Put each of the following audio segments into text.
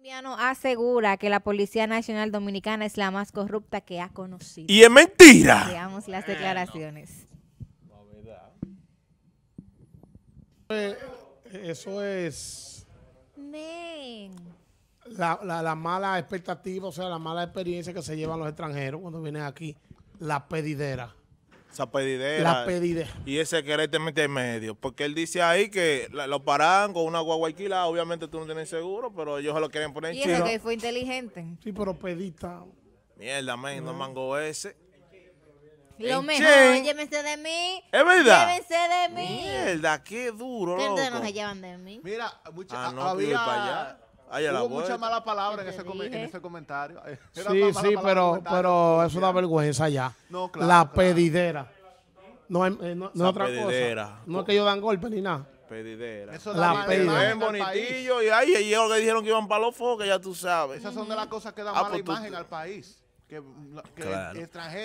colombiano asegura que la Policía Nacional Dominicana es la más corrupta que ha conocido. Y es mentira. Veamos las declaraciones. eso es la, la, mala expectativa, o sea, la mala experiencia que se llevan los extranjeros cuando vienen aquí, la pedidera. Esa pedidera. La pedidera. Y ese te meter en medio. Porque él dice ahí que los lo paran con una guagua Obviamente tú no tienes seguro, pero ellos se lo quieren poner en Y eso que fue inteligente. Sí, pero pedita. Mierda, men, no. mango ese. Lo mejor, llévense de mí. Es verdad. Llévense de mí. Mierda, qué duro. ¿Qué no se llevan de mí? Mira, muchas ah, Hubo mucha mala palabra en ese, comentario. sí, sí, pero, pero es una vergüenza ya. la pedidera. No, eh, es no, otra cosa. No es que ellos dan golpe ni nada. Pedidera. Eso la pedidera. Es bonitillo. Y ahí ellos que dijeron que iban para los focos, ya tú sabes. Esas son de las cosas que dan ah, mala pues imagen al país. Que, claro.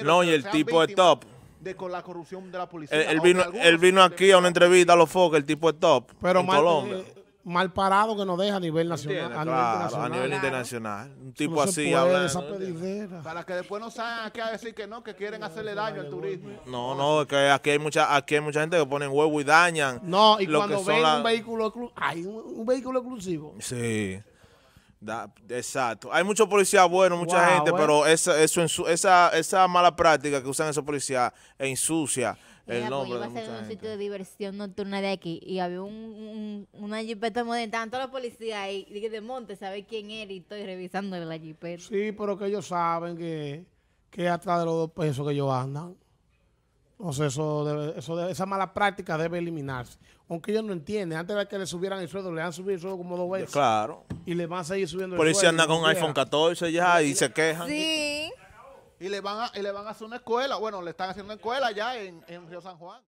No, y el tipo es top. De, con la corrupción de la policía. Él, vino, vino aquí a una entrevista a los focos, el tipo es top. Pero en Colombia. Eh, mal parado que nos deja a nivel nacional. a, nivel internacional. Un tipo así Para que después no salgan aquí a decir que no, que quieren hacerle daño al turismo. No, no, que aquí hay mucha, aquí hay mucha gente que ponen huevo y dañan. No, y cuando ven un vehículo hay un, vehículo exclusivo. Sí. exacto. Hay muchos policías buenos, mucha gente, pero esa, eso, esa, esa mala práctica que usan esos policías ensucia el pues nombre. yo iba a ser un sitio de diversión nocturna de aquí y había un una jipeta moderna, tanto la policía ahí, de, monte, sabe quién es y estoy revisando la jipeta. Sí, pero que ellos saben que, que atrás de los dos pesos que ellos andan. Entonces, eso, eso esa mala práctica debe eliminarse. Aunque ellos no entienden, antes de que le subieran el sueldo, le han subido el sueldo como dos veces. Claro. Y le van a seguir subiendo el sueldo. Por anda con iPhone 14 ya y, se quejan. Sí. Y, le van a, y le van a hacer una escuela. Bueno, le están haciendo una escuela ya en Río San Juan.